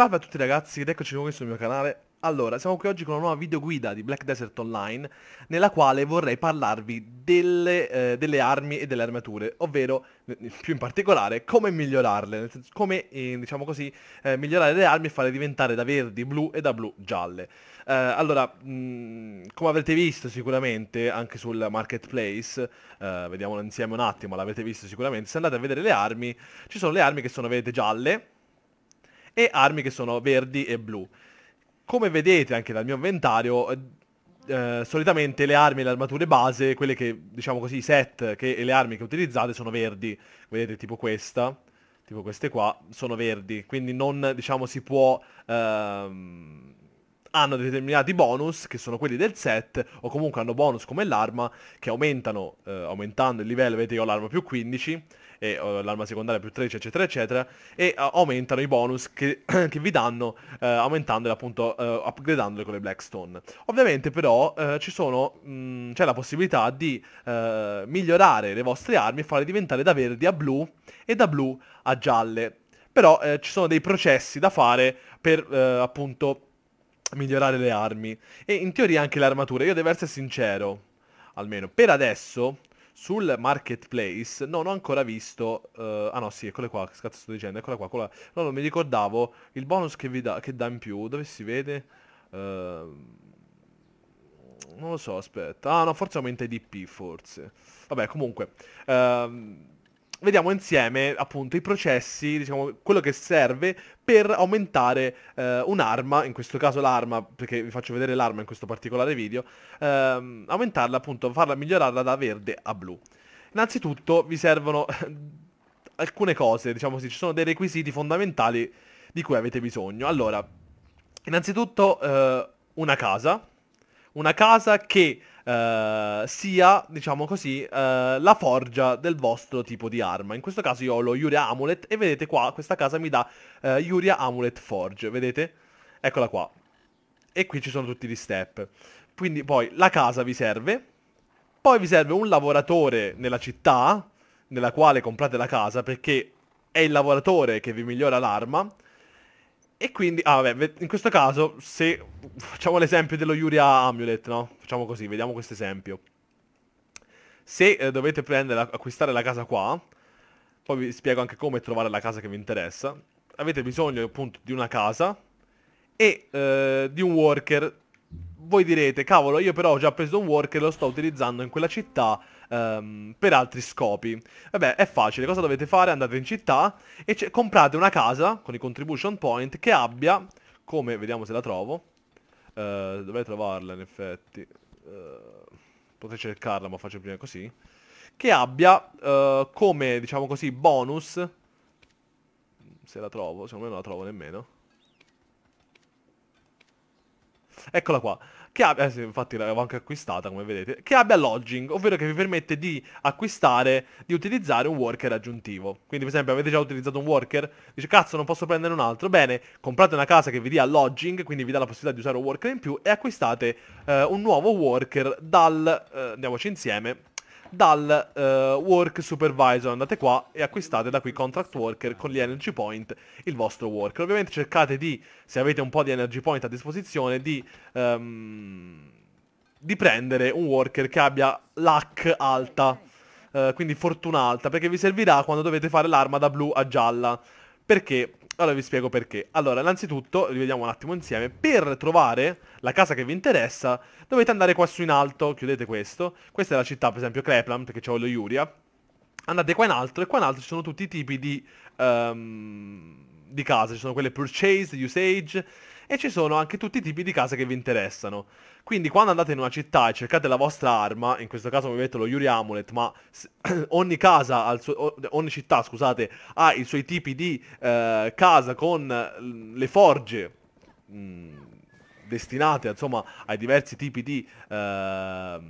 Salve a tutti ragazzi ed eccoci nuovi sul mio canale Allora, siamo qui oggi con una nuova videoguida di Black Desert Online Nella quale vorrei parlarvi delle, eh, delle armi e delle armature Ovvero, più in particolare, come migliorarle senso, Come, eh, diciamo così, eh, migliorare le armi e farle diventare da verdi blu e da blu gialle eh, Allora, mh, mm, come avrete visto sicuramente anche sul marketplace eh, Vediamolo insieme un attimo, l'avete visto sicuramente Se andate a vedere le armi, ci sono le armi che sono, vedete, gialle e armi che sono verdi e blu. Come vedete anche dal mio inventario, eh, eh, solitamente le armi e le armature base, quelle che, diciamo così, i set che, e le armi che utilizzate sono verdi. Vedete, tipo questa, tipo queste qua, sono verdi. Quindi non, diciamo, si può... Ehm, hanno determinati bonus, che sono quelli del set, o comunque hanno bonus come l'arma, che aumentano, eh, aumentando il livello, vedete io ho l'arma più 15, e l'arma secondaria più 13 eccetera eccetera e uh, aumentano i bonus che, che vi danno eh, aumentandole appunto eh, upgradandole con le Blackstone. Ovviamente però ci sono mm, c'è la possibilità di migliorare le vostre armi e farle diventare da verdi a blu e da blu a gialle. Però ci sono dei processi da fare per appunto migliorare le armi e in teoria anche le armature. Io devo essere sincero, almeno per adesso sul marketplace non ho ancora visto... Uh, ah no, sì, eccole qua, che cazzo sto dicendo, eccola qua, quella... No, non mi ricordavo il bonus che, vi dà che dà in più, dove si vede? Uh, non lo so, aspetta. Ah no, forse aumenta i DP, forse. Vabbè, comunque... Uh, vediamo insieme appunto i processi, diciamo quello che serve per aumentare eh, un'arma, in questo caso l'arma, perché vi faccio vedere l'arma in questo particolare video, ehm, aumentarla appunto, farla migliorarla da verde a blu. Innanzitutto vi servono eh, alcune cose, diciamo così, ci sono dei requisiti fondamentali di cui avete bisogno. Allora, innanzitutto eh, una casa, una casa che eh, sia, diciamo così, eh, la forgia del vostro tipo di arma. In questo caso io ho lo Yuria Amulet e vedete qua, questa casa mi dà eh, Yuria Amulet Forge, vedete? Eccola qua. E qui ci sono tutti gli step. Quindi poi la casa vi serve, poi vi serve un lavoratore nella città, nella quale comprate la casa, perché è il lavoratore che vi migliora l'arma, e quindi, ah vabbè, in questo caso, se facciamo l'esempio dello Yuria Amulet, no? Facciamo così, vediamo questo esempio. Se eh, dovete prendere, acquistare la casa qua, poi vi spiego anche come trovare la casa che vi interessa, avete bisogno appunto di una casa e eh, di un worker. Voi direte, cavolo, io però ho già preso un worker e lo sto utilizzando in quella città um, per altri scopi. Vabbè, è facile, cosa dovete fare? Andate in città e comprate una casa con i contribution point che abbia, come, vediamo se la trovo, uh, dovrei trovarla in effetti, uh, eh, potete cercarla ma faccio prima così, che abbia uh, come, diciamo così, bonus, se la trovo, secondo me non la trovo nemmeno, Eccola qua. Che abbia, eh sì, infatti l'avevo anche acquistata come vedete, che abbia lodging, ovvero che vi permette di acquistare, di utilizzare un worker aggiuntivo. Quindi per esempio avete già utilizzato un worker, dice cazzo non posso prendere un altro, bene, comprate una casa che vi dia lodging, quindi vi dà la possibilità di usare un worker in più e acquistate eh, un nuovo worker dal, eh, andiamoci insieme, dal uh, Work Supervisor. Andate qua e acquistate da qui Contract Worker con gli Energy Point il vostro Worker. Ovviamente cercate di, se avete un po' di Energy Point a disposizione, di... Um, di prendere un worker che abbia luck alta, eh, quindi fortuna alta, perché vi servirà quando dovete fare l'arma da blu a gialla. Perché? Allora vi spiego perché. Allora, innanzitutto, rivediamo un attimo insieme. Per trovare la casa che vi interessa, dovete andare qua su in alto, chiudete questo. Questa è la città, per esempio, Creplant, perché c'ho lo Yuria. Andate qua in alto e qua in alto ci sono tutti i tipi di... Um, di case, ci sono quelle purchase, usage e ci sono anche tutti i tipi di case che vi interessano. Quindi quando andate in una città e cercate la vostra arma, in questo caso mi metto lo Yuri Amulet, ma ogni, suo, ogni città, scusate, ha i suoi tipi di eh, casa con le forge mh, mm, destinate, insomma, ai diversi tipi di, eh,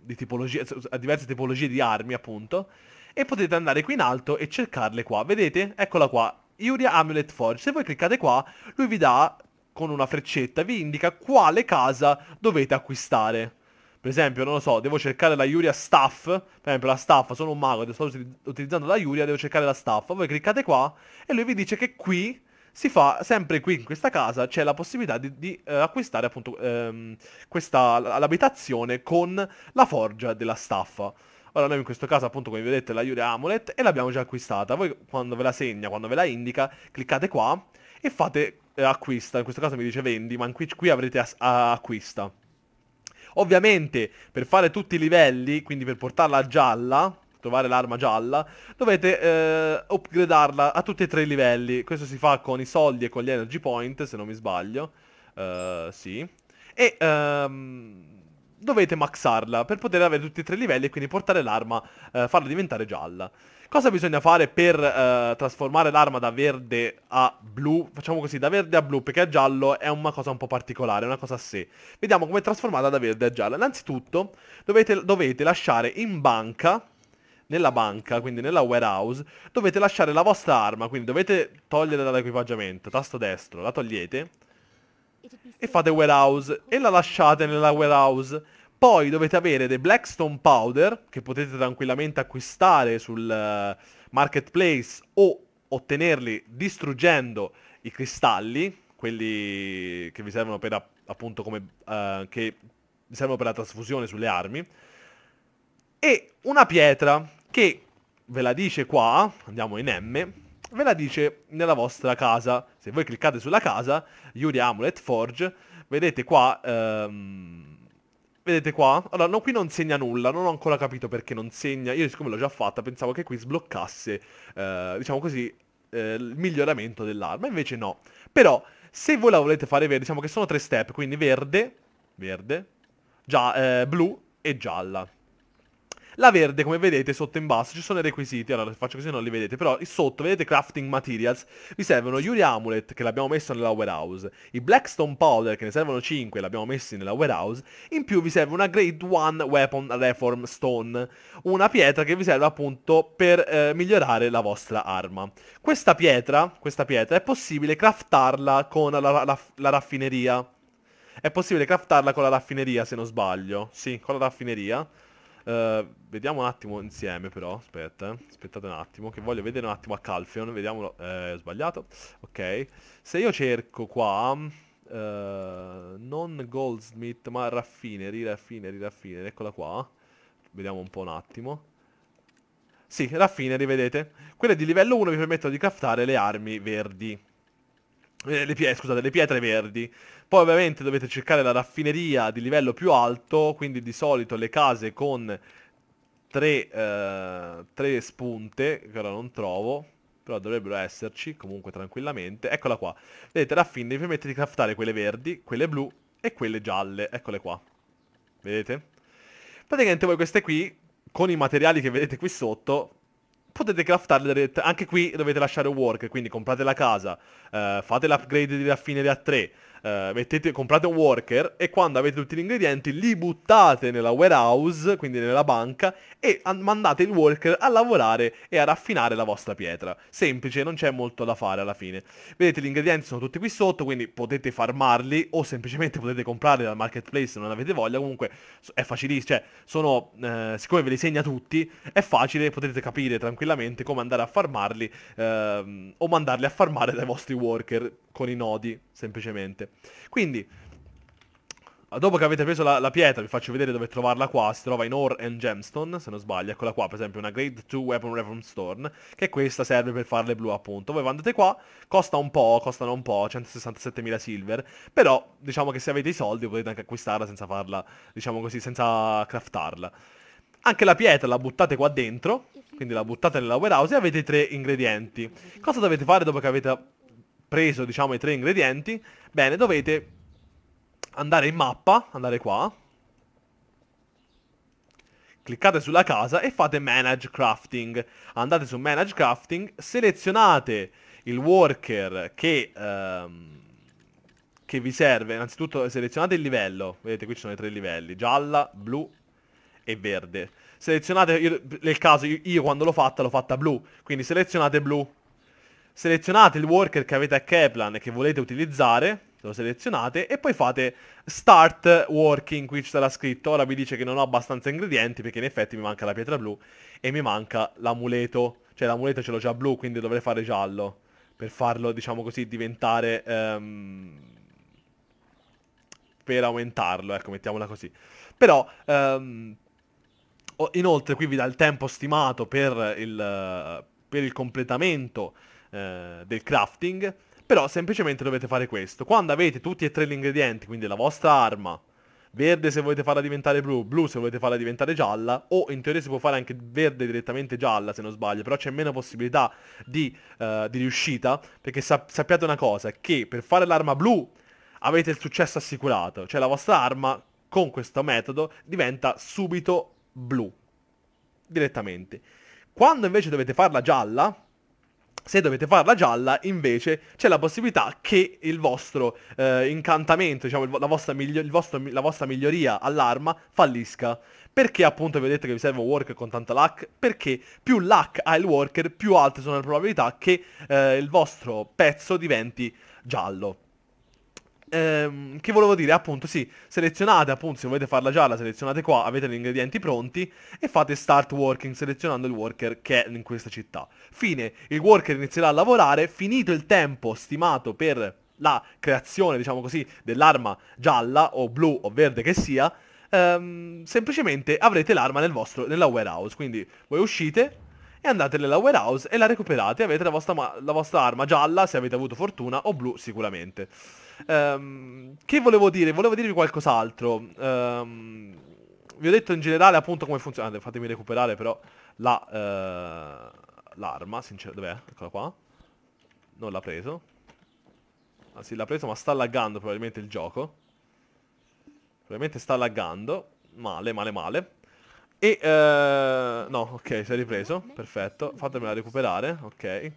di tipologie, a diverse tipologie di armi, appunto. E potete andare qui in alto e cercarle qua, vedete? Eccola qua, Yuri Amulet Forge. Se voi cliccate qua, lui vi dà, con una freccetta, vi indica quale casa dovete acquistare. Per esempio, non lo so, devo cercare la Iuria Staff. Per esempio, la Staff, sono un mago, sto utilizzando la Iuria, devo cercare la Staff. Voi cliccate qua e lui vi dice che qui si fa, sempre qui in questa casa, c'è la possibilità di, di eh, acquistare appunto ehm, l'abitazione con la forgia della staffa. Ora noi in questo caso appunto come vedete la Yuri Amulet e l'abbiamo già acquistata. Voi quando ve la segna, quando ve la indica, cliccate qua e fate eh, acquista. In questo caso mi dice vendi, ma qui, qui avrete acquista. Ovviamente per fare tutti i livelli, quindi per portarla a gialla, trovare l'arma gialla, dovete eh, upgradarla a tutti e tre i livelli. Questo si fa con i soldi e con gli energy point, se non mi sbaglio. Uh, sì. E... Um, dovete maxarla per poter avere tutti e tre i livelli e quindi portare l'arma, eh, farla diventare gialla. Cosa bisogna fare per eh, trasformare l'arma da verde a blu? Facciamo così, da verde a blu, perché a giallo è una cosa un po' particolare, è una cosa a sé. Vediamo come trasformarla da verde a gialla. Innanzitutto dovete, dovete lasciare in banca nella banca, quindi nella warehouse, dovete lasciare la vostra arma, quindi dovete toglierla dall'equipaggiamento, tasto destro, la togliete, e fate warehouse e la lasciate nella warehouse. Poi dovete avere dei Blackstone Powder che potete tranquillamente acquistare sul eh, marketplace o ottenerli distruggendo i cristalli, quelli che vi servono per appunto come uh, che vi servono per la trasfusione sulle armi e una pietra che ve la dice qua, andiamo in M, ve la dice nella vostra casa. Se voi cliccate sulla casa, Yuri Amulet Forge, vedete qua... Ehm, vedete qua? Allora, no, qui non segna nulla, non ho ancora capito perché non segna. Io siccome l'ho già fatta, pensavo che qui sbloccasse, eh, diciamo così, eh, il miglioramento dell'arma. Invece no. Però, se voi la volete fare verde, diciamo che sono tre step, quindi verde, verde, già, eh, blu e gialla. La verde, come vedete, sotto in basso ci sono i requisiti, allora faccio così non li vedete, però sotto, vedete crafting materials, vi servono Yuri Amulet, che l'abbiamo messo nella warehouse, i Blackstone Powder, che ne servono 5, l'abbiamo messi nella warehouse, in più vi serve una Grade 1 Weapon Reform Stone, una pietra che vi serve appunto per eh, migliorare la vostra arma. Questa pietra, questa pietra è possibile craftarla con la, la, la, la raffineria. È possibile craftarla con la raffineria se non sbaglio Sì, con la raffineria eh, vediamo un attimo insieme però, aspetta, eh. aspettate un attimo, che voglio vedere un attimo a Calfion, vediamolo, eh, ho sbagliato, ok. Se io cerco qua, uh, non Goldsmith, ma Raffinery, Raffinery, Raffinery, eccola qua, vediamo un po' un attimo. Sì, Raffinery, vedete? Quelle di livello 1 vi permettono di craftare le armi verdi. Eh, le, pie- scusate, le pietre verdi. Poi ovviamente dovete cercare la raffineria di livello più alto, quindi di solito le case con tre, eh, tre spunte, che ora non trovo, però dovrebbero esserci comunque tranquillamente. Eccola qua. Vedete, raffine vi permette di craftare quelle verdi, quelle blu e quelle gialle. Eccole qua. Vedete? Praticamente voi queste qui, con i materiali che vedete qui sotto, potete craftarle dirette. Anche qui dovete lasciare work, quindi comprate la casa, eh, fate l'upgrade di raffineria 3, eh, mettete, comprate un worker e quando avete tutti gli ingredienti li buttate nella warehouse, quindi nella banca, e mandate il worker a lavorare e a raffinare la vostra pietra. Semplice, non c'è molto da fare alla fine. Vedete, gli ingredienti sono tutti qui sotto, quindi potete farmarli o semplicemente potete comprarli dal marketplace se non avete voglia. Comunque è facilissimo, cioè, sono, eh, siccome ve li segna tutti, è facile, potete capire tranquillamente come andare a farmarli ehm, o mandarli a farmare dai vostri worker con i nodi, semplicemente. Quindi, dopo che avete preso la, la, pietra, vi faccio vedere dove trovarla qua, si trova in Ore and Gemstone, se non sbaglio, eccola qua, per esempio, una Grade 2 Weapon Reform Stone, che questa serve per farle blu, appunto. Voi andate qua, costa un po', costano un po', 167.000 silver, però, diciamo che se avete i soldi potete anche acquistarla senza farla, diciamo così, senza craftarla. Anche la pietra la buttate qua dentro, quindi la buttate nella warehouse e avete tre ingredienti. Cosa dovete fare dopo che avete preso diciamo i tre ingredienti, bene dovete andare in mappa, andare qua, cliccate sulla casa e fate manage crafting. Andate su manage crafting, selezionate il worker che, ehm, che vi serve, innanzitutto selezionate il livello, vedete qui ci sono i tre livelli, gialla, blu e verde. Selezionate, io, nel caso io, io quando l'ho fatta l'ho fatta blu, quindi selezionate blu, selezionate il worker che avete a Kaplan e che volete utilizzare, lo selezionate e poi fate start working, qui ci sarà scritto, ora vi dice che non ho abbastanza ingredienti perché in effetti mi manca la pietra blu e mi manca l'amuleto, cioè l'amuleto ce l'ho già blu quindi dovrei fare giallo per farlo diciamo così diventare... Um, per aumentarlo, ecco mettiamola così. Però um, inoltre qui vi dà il tempo stimato per il, per il completamento eh, del crafting, però semplicemente dovete fare questo. Quando avete tutti e tre gli ingredienti, quindi la vostra arma, verde se volete farla diventare blu, blu se volete farla diventare gialla, o in teoria si può fare anche verde direttamente gialla se non sbaglio, però c'è meno possibilità di, uh, di riuscita, perché sap sappiate una cosa, che per fare l'arma blu avete il successo assicurato, cioè la vostra arma con questo metodo diventa subito blu, direttamente. Quando invece dovete farla gialla, se dovete farla gialla, invece, c'è la possibilità che il vostro eh, incantamento, diciamo, la vostra, migli- vostro, la vostra miglioria all'arma fallisca. Perché appunto vi ho detto che vi serve un worker con tanta luck? Perché più luck ha il worker, più alte sono le probabilità che eh, il vostro pezzo diventi giallo ehm, che volevo dire, appunto, sì, selezionate, appunto, se volete farla gialla, selezionate qua, avete gli ingredienti pronti e fate start working selezionando il worker che è in questa città. Fine, il worker inizierà a lavorare, finito il tempo stimato per la creazione, diciamo così, dell'arma gialla o blu o verde che sia, ehm, semplicemente avrete l'arma nel vostro, nella warehouse. Quindi voi uscite, e andate nella warehouse e la recuperate. e Avete la vostra, la vostra arma gialla, se avete avuto fortuna, o blu sicuramente. Um, che volevo dire? Volevo dirvi qualcos'altro. Um, vi ho detto in generale appunto come funziona. Fatemi recuperare però la, uh, l'arma, sinceramente. Dov'è? Eccola qua. Non l'ha preso. Ah sì, l'ha preso ma sta laggando probabilmente il gioco. Probabilmente sta laggando. Male, male, male. E... Uh, no, ok, si è ripreso. Perfetto. Fatemela recuperare. Ok.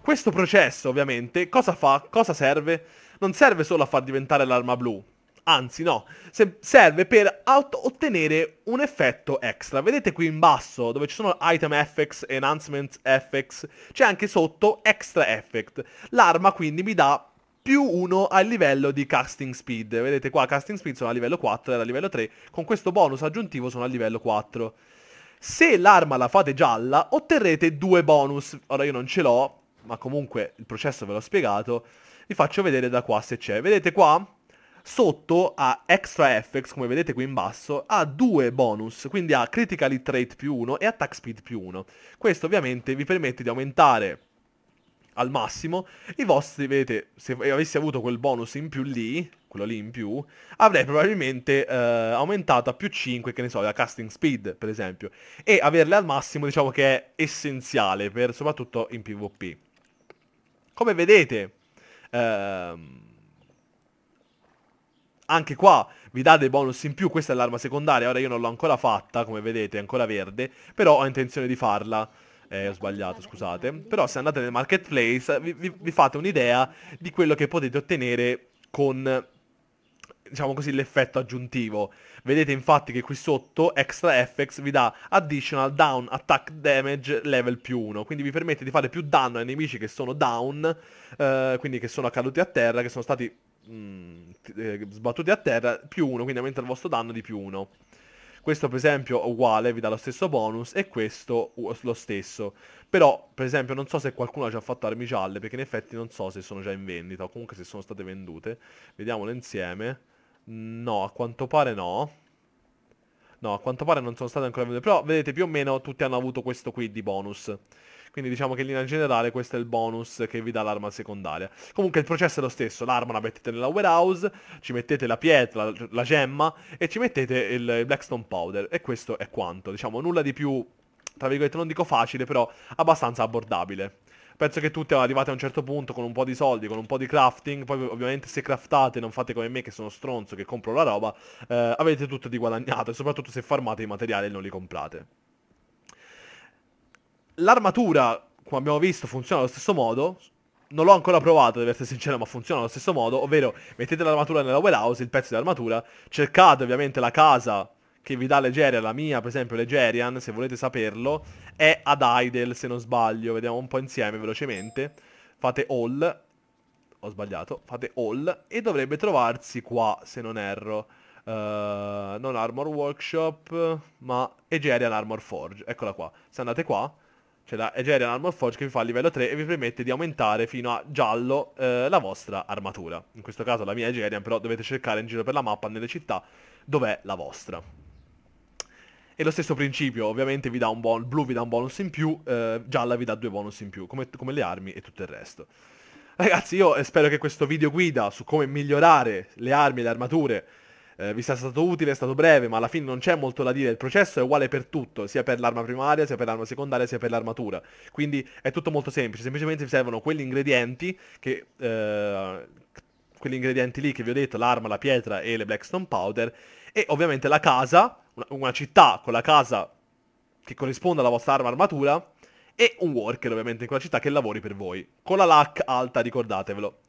Questo processo, ovviamente, cosa fa? Cosa serve? Non serve solo a far diventare l'arma blu. Anzi, no. Se serve per ottenere un effetto extra. Vedete qui in basso, dove ci sono Item Effects, enhancements Effects, c'è anche sotto Extra Effect. L'arma quindi mi dà più 1 al livello di casting speed. Vedete qua, casting speed sono a livello 4, era a livello 3, con questo bonus aggiuntivo sono a livello 4. Se l'arma la fate gialla, otterrete due bonus. Ora io non ce l'ho, ma comunque il processo ve l'ho spiegato. Vi faccio vedere da qua se c'è. Vedete qua? Sotto a Extra Effects, come vedete qui in basso, ha due bonus, quindi ha Critical Hit Rate più 1 e Attack Speed più 1. Questo ovviamente vi permette di aumentare al massimo, i vostri, vedete, se avessi avuto quel bonus in più lì, quello lì in più, avrei probabilmente eh, aumentato a più 5, che ne so, la casting speed, per esempio. E averle al massimo, diciamo che è essenziale, per, soprattutto in PvP. Come vedete, ehm, anche qua vi dà dei bonus in più, questa è l'arma secondaria, ora io non l'ho ancora fatta, come vedete, è ancora verde, però ho intenzione di farla. Eh, ho sbagliato, scusate. Però se andate nel marketplace vi, vi, vi fate un'idea di quello che potete ottenere con diciamo così, l'effetto aggiuntivo. Vedete infatti che qui sotto Extra Effects vi dà Additional Down Attack Damage Level più 1, quindi vi permette di fare più danno ai nemici che sono down, eh, quindi che sono caduti a terra, che sono stati mh, mm, eh, sbattuti a terra, più 1, quindi aumenta il vostro danno di più 1. Questo per esempio uguale, vi dà lo stesso bonus e questo lo stesso. Però per esempio non so se qualcuno ha già fatto armi gialle perché in effetti non so se sono già in vendita o comunque se sono state vendute. Vediamolo insieme. No, a quanto pare no. No, a quanto pare non sono state ancora vendute. Però vedete più o meno tutti hanno avuto questo qui di bonus. Quindi diciamo che in linea generale questo è il bonus che vi dà l'arma secondaria. Comunque il processo è lo stesso, l'arma la mettete nella warehouse, ci mettete la pietra, la gemma e ci mettete il, il blackstone powder e questo è quanto. Diciamo nulla di più, tra virgolette non dico facile, però abbastanza abbordabile penso che tutti arrivate a un certo punto con un po' di soldi, con un po' di crafting, poi ovviamente se craftate non fate come me che sono stronzo che compro la roba, eh, avete tutto di guadagnato e soprattutto se farmate i materiali e non li comprate. L'armatura, come abbiamo visto, funziona allo stesso modo. Non l'ho ancora provato, devo essere sincero, ma funziona allo stesso modo. Ovvero, mettete l'armatura nella warehouse, il pezzo di armatura. Cercate ovviamente la casa che vi dà Legerian, la mia per esempio Legerian, se volete saperlo, è ad Idle se non sbaglio, vediamo un po' insieme velocemente, fate all, ho sbagliato, fate all e dovrebbe trovarsi qua se non erro, uh, non Armor Workshop ma Egerian Armor Forge, eccola qua, se andate qua cioè la Egerian Armor Forge che vi fa a livello 3 e vi permette di aumentare fino a giallo eh, la vostra armatura. In questo caso la mia Egerian però dovete cercare in giro per la mappa nelle città dov'è la vostra. E lo stesso principio, ovviamente vi dà un bonus, blu vi dà un bonus in più, eh, gialla vi dà due bonus in più, come, come, le armi e tutto il resto. Ragazzi, io eh, spero che questo video guida su come migliorare le armi e le armature eh, vi sia stato utile, è stato breve, ma alla fine non c'è molto da dire. Il processo è uguale per tutto, sia per l'arma primaria, sia per l'arma secondaria, sia per l'armatura. Quindi è tutto molto semplice, semplicemente vi servono quegli ingredienti che... Eh, quegli ingredienti lì che vi ho detto, l'arma, la pietra e le blackstone powder, e ovviamente la casa, una, una città con la casa che corrisponde alla vostra arma armatura, e un worker ovviamente in quella città che lavori per voi. Con la LAC alta, ricordatevelo.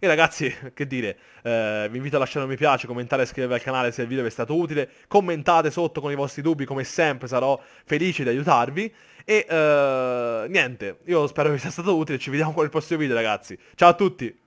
E ragazzi, che dire, eh, vi invito a lasciare un mi piace, commentare e iscrivervi al canale se il video vi è stato utile. Commentate sotto con i vostri dubbi, come sempre sarò felice di aiutarvi. E eh, niente, io spero che vi sia stato utile, ci vediamo con il prossimo video ragazzi. Ciao a tutti!